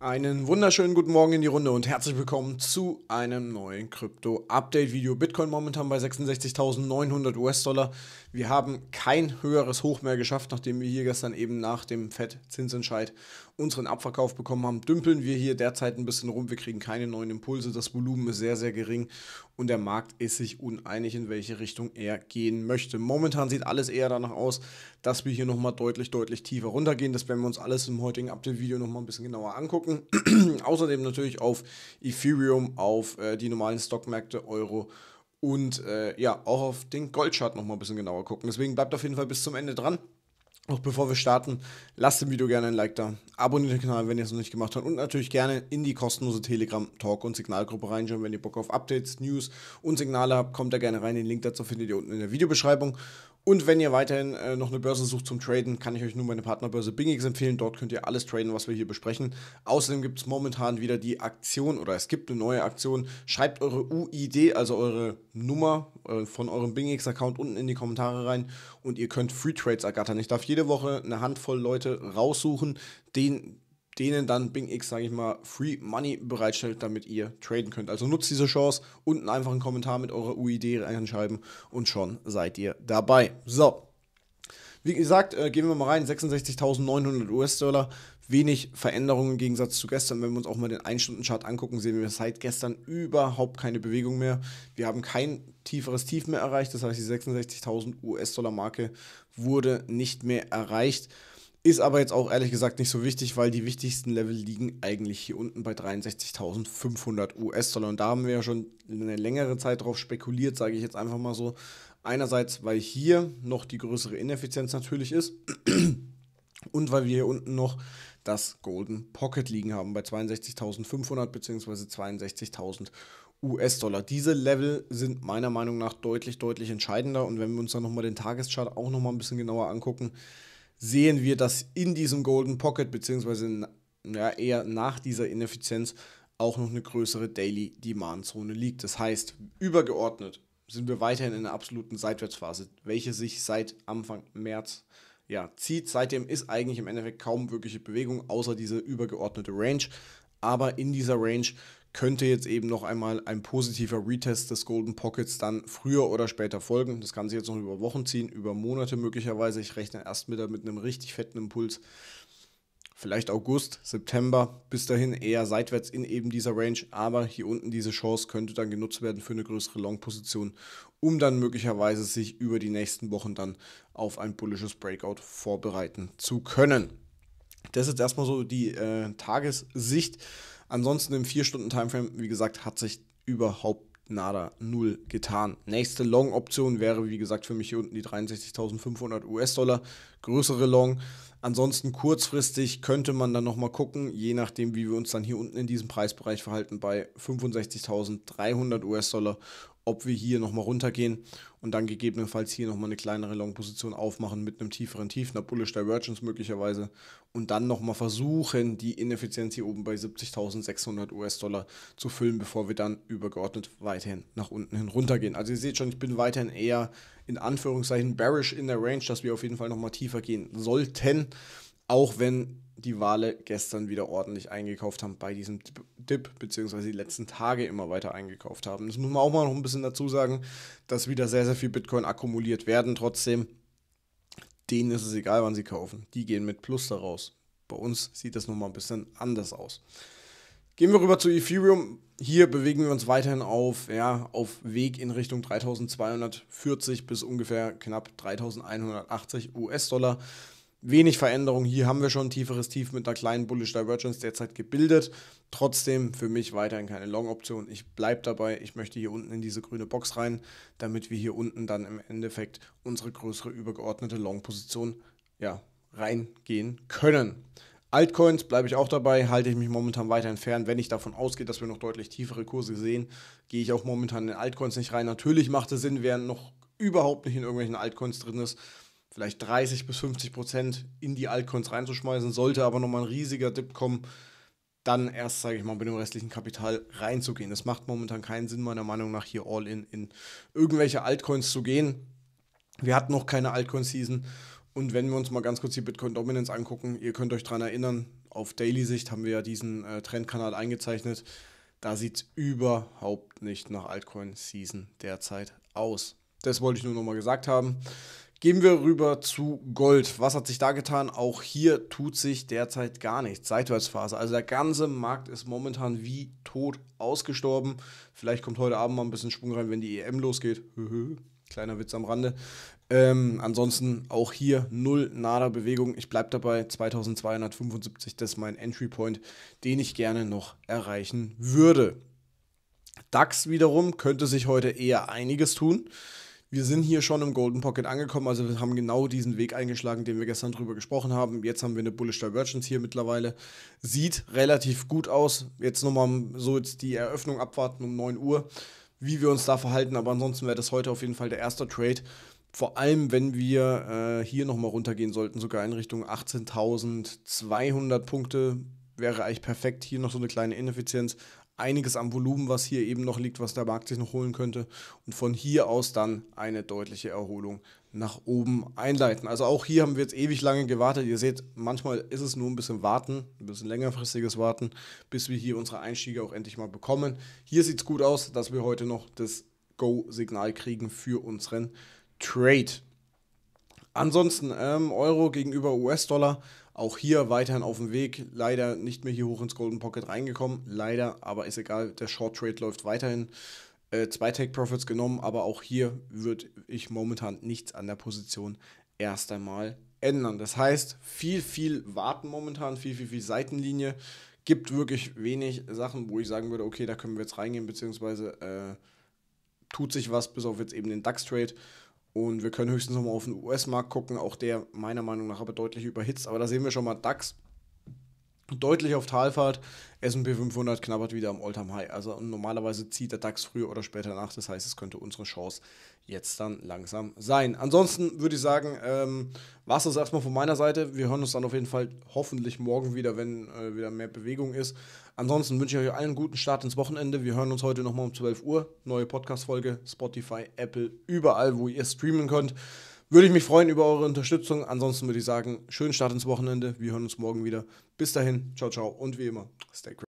Einen wunderschönen guten Morgen in die Runde und herzlich willkommen zu einem neuen Krypto-Update-Video. Bitcoin momentan bei 66.900 US-Dollar. Wir haben kein höheres Hoch mehr geschafft, nachdem wir hier gestern eben nach dem FED-Zinsentscheid unseren Abverkauf bekommen haben, dümpeln wir hier derzeit ein bisschen rum. Wir kriegen keine neuen Impulse. Das Volumen ist sehr, sehr gering und der Markt ist sich uneinig, in welche Richtung er gehen möchte. Momentan sieht alles eher danach aus, dass wir hier nochmal deutlich, deutlich tiefer runtergehen. Das werden wir uns alles im heutigen Update-Video nochmal ein bisschen genauer angucken. Außerdem natürlich auf Ethereum, auf äh, die normalen Stockmärkte, Euro und äh, ja, auch auf den Goldchart nochmal ein bisschen genauer gucken. Deswegen bleibt auf jeden Fall bis zum Ende dran. Noch bevor wir starten, lasst dem Video gerne ein Like da, abonniert den Kanal, wenn ihr es noch nicht gemacht habt und natürlich gerne in die kostenlose Telegram-Talk- und Signalgruppe reinschauen, wenn ihr Bock auf Updates, News und Signale habt, kommt da gerne rein, den Link dazu findet ihr unten in der Videobeschreibung und wenn ihr weiterhin äh, noch eine Börse sucht zum Traden, kann ich euch nur meine Partnerbörse Bingix empfehlen. Dort könnt ihr alles traden, was wir hier besprechen. Außerdem gibt es momentan wieder die Aktion oder es gibt eine neue Aktion. Schreibt eure UID, also eure Nummer äh, von eurem Bingix-Account unten in die Kommentare rein und ihr könnt Free Trades ergattern. Ich darf jede Woche eine Handvoll Leute raussuchen, denen denen dann Bing X, sage ich mal, Free Money bereitstellt, damit ihr traden könnt. Also nutzt diese Chance, unten einfach einen Kommentar mit eurer UID reinschreiben und schon seid ihr dabei. So. Wie gesagt, äh, gehen wir mal rein, 66.900 US-Dollar, wenig Veränderungen im Gegensatz zu gestern. Wenn wir uns auch mal den 1-Stunden-Chart angucken, sehen wir seit gestern überhaupt keine Bewegung mehr. Wir haben kein tieferes Tief mehr erreicht, das heißt, die 66.000 US-Dollar-Marke wurde nicht mehr erreicht. Ist aber jetzt auch ehrlich gesagt nicht so wichtig, weil die wichtigsten Level liegen eigentlich hier unten bei 63.500 US-Dollar. Und da haben wir ja schon eine längere Zeit drauf spekuliert, sage ich jetzt einfach mal so. Einerseits, weil hier noch die größere Ineffizienz natürlich ist. Und weil wir hier unten noch das Golden Pocket liegen haben bei 62.500 bzw. 62.000 US-Dollar. Diese Level sind meiner Meinung nach deutlich, deutlich entscheidender. Und wenn wir uns dann nochmal den Tageschart auch nochmal ein bisschen genauer angucken, sehen wir, dass in diesem Golden Pocket, beziehungsweise ja, eher nach dieser Ineffizienz, auch noch eine größere Daily Demand Zone liegt. Das heißt, übergeordnet sind wir weiterhin in einer absoluten Seitwärtsphase, welche sich seit Anfang März ja, zieht. Seitdem ist eigentlich im Endeffekt kaum wirkliche Bewegung, außer diese übergeordnete Range. Aber in dieser Range könnte jetzt eben noch einmal ein positiver Retest des Golden Pockets dann früher oder später folgen. Das kann sich jetzt noch über Wochen ziehen, über Monate möglicherweise. Ich rechne erst mit, mit einem richtig fetten Impuls. Vielleicht August, September, bis dahin eher seitwärts in eben dieser Range, aber hier unten diese Chance könnte dann genutzt werden für eine größere Long-Position, um dann möglicherweise sich über die nächsten Wochen dann auf ein bullisches Breakout vorbereiten zu können. Das ist erstmal so die äh, Tagessicht. Ansonsten im 4-Stunden-Timeframe, wie gesagt, hat sich überhaupt nada, null getan. Nächste Long-Option wäre, wie gesagt, für mich hier unten die 63.500 US-Dollar, größere Long. Ansonsten kurzfristig könnte man dann nochmal gucken, je nachdem, wie wir uns dann hier unten in diesem Preisbereich verhalten, bei 65.300 US-Dollar, ob wir hier nochmal runtergehen und dann gegebenenfalls hier nochmal eine kleinere Long-Position aufmachen mit einem tieferen Tief, einer Bullish Divergence möglicherweise und dann nochmal versuchen, die Ineffizienz hier oben bei 70.600 US-Dollar zu füllen, bevor wir dann übergeordnet weiterhin nach unten hin runtergehen. Also ihr seht schon, ich bin weiterhin eher in Anführungszeichen bearish in der Range, dass wir auf jeden Fall nochmal tiefer gehen sollten, auch wenn die Wale gestern wieder ordentlich eingekauft haben bei diesem Dip, beziehungsweise die letzten Tage immer weiter eingekauft haben. Das muss man auch mal noch ein bisschen dazu sagen, dass wieder sehr, sehr viel Bitcoin akkumuliert werden. Trotzdem, denen ist es egal, wann sie kaufen. Die gehen mit Plus daraus. Bei uns sieht das nochmal ein bisschen anders aus. Gehen wir rüber zu Ethereum. Hier bewegen wir uns weiterhin auf, ja, auf Weg in Richtung 3240 bis ungefähr knapp 3180 US-Dollar wenig Veränderung. Hier haben wir schon ein tieferes Tief mit einer kleinen Bullish Divergence derzeit gebildet. Trotzdem für mich weiterhin keine Long-Option. Ich bleibe dabei. Ich möchte hier unten in diese grüne Box rein, damit wir hier unten dann im Endeffekt unsere größere übergeordnete Long-Position ja, reingehen können. Altcoins bleibe ich auch dabei, halte ich mich momentan weiterhin fern. Wenn ich davon ausgehe, dass wir noch deutlich tiefere Kurse sehen, gehe ich auch momentan in Altcoins nicht rein. Natürlich macht es Sinn, während noch überhaupt nicht in irgendwelchen Altcoins drin ist, vielleicht 30 bis 50 Prozent in die Altcoins reinzuschmeißen. Sollte aber nochmal ein riesiger Dip kommen, dann erst, sage ich mal, mit dem restlichen Kapital reinzugehen. Das macht momentan keinen Sinn, meiner Meinung nach, hier all in in irgendwelche Altcoins zu gehen. Wir hatten noch keine Altcoin-Season. Und wenn wir uns mal ganz kurz die Bitcoin Dominance angucken, ihr könnt euch daran erinnern, auf Daily-Sicht haben wir ja diesen äh, Trendkanal eingezeichnet. Da sieht es überhaupt nicht nach Altcoin-Season derzeit aus. Das wollte ich nur nochmal gesagt haben. Gehen wir rüber zu Gold. Was hat sich da getan? Auch hier tut sich derzeit gar nichts. Seitwärtsphase. Also der ganze Markt ist momentan wie tot ausgestorben. Vielleicht kommt heute Abend mal ein bisschen Sprung rein, wenn die EM losgeht. Kleiner Witz am Rande. Ähm, ansonsten auch hier null nada Bewegung. Ich bleibe dabei 2275, das ist mein Entry Point, den ich gerne noch erreichen würde. DAX wiederum könnte sich heute eher einiges tun wir sind hier schon im Golden Pocket angekommen, also wir haben genau diesen Weg eingeschlagen, den wir gestern drüber gesprochen haben. Jetzt haben wir eine Bullish Divergence hier mittlerweile. Sieht relativ gut aus. Jetzt nochmal so jetzt die Eröffnung abwarten um 9 Uhr, wie wir uns da verhalten. Aber ansonsten wäre das heute auf jeden Fall der erste Trade. Vor allem, wenn wir äh, hier nochmal runtergehen sollten, sogar in Richtung 18.200 Punkte, wäre eigentlich perfekt. Hier noch so eine kleine Ineffizienz einiges am Volumen, was hier eben noch liegt, was der Markt sich noch holen könnte. Und von hier aus dann eine deutliche Erholung nach oben einleiten. Also auch hier haben wir jetzt ewig lange gewartet. Ihr seht, manchmal ist es nur ein bisschen warten, ein bisschen längerfristiges Warten, bis wir hier unsere Einstiege auch endlich mal bekommen. Hier sieht es gut aus, dass wir heute noch das Go-Signal kriegen für unseren Trade. Ansonsten ähm, Euro gegenüber US-Dollar auch hier weiterhin auf dem Weg. Leider nicht mehr hier hoch ins Golden Pocket reingekommen. Leider, aber ist egal. Der Short Trade läuft weiterhin. Äh, zwei Take Profits genommen, aber auch hier würde ich momentan nichts an der Position erst einmal ändern. Das heißt, viel, viel warten momentan, viel, viel, viel Seitenlinie. Gibt wirklich wenig Sachen, wo ich sagen würde, okay, da können wir jetzt reingehen, beziehungsweise äh, tut sich was, bis auf jetzt eben den DAX-Trade. Und wir können höchstens nochmal auf den US-Markt gucken. Auch der meiner Meinung nach aber deutlich überhitzt. Aber da sehen wir schon mal DAX deutlich auf Talfahrt. S&P 500 knabbert wieder am Alltime High. Also normalerweise zieht der DAX früher oder später nach. Das heißt, es könnte unsere Chance jetzt dann langsam sein. Ansonsten würde ich sagen, ähm, war es das erstmal von meiner Seite. Wir hören uns dann auf jeden Fall hoffentlich morgen wieder, wenn äh, wieder mehr Bewegung ist. Ansonsten wünsche ich euch allen einen guten Start ins Wochenende. Wir hören uns heute nochmal um 12 Uhr. Neue Podcast-Folge, Spotify, Apple, überall, wo ihr streamen könnt. Würde ich mich freuen über eure Unterstützung. Ansonsten würde ich sagen, schönen Start ins Wochenende. Wir hören uns morgen wieder. Bis dahin, ciao, ciao und wie immer, stay crazy.